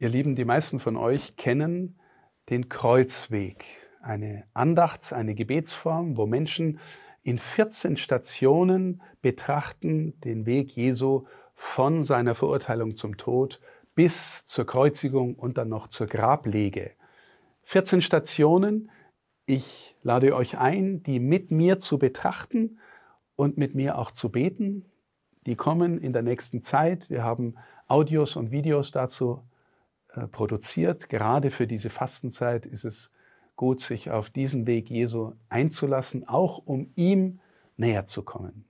Ihr Lieben, die meisten von euch kennen den Kreuzweg, eine Andachts-, eine Gebetsform, wo Menschen in 14 Stationen betrachten den Weg Jesu von seiner Verurteilung zum Tod bis zur Kreuzigung und dann noch zur Grablege. 14 Stationen. Ich lade euch ein, die mit mir zu betrachten und mit mir auch zu beten. Die kommen in der nächsten Zeit. Wir haben Audios und Videos dazu äh, produziert. Gerade für diese Fastenzeit ist es gut, sich auf diesen Weg Jesu einzulassen, auch um ihm näher zu kommen.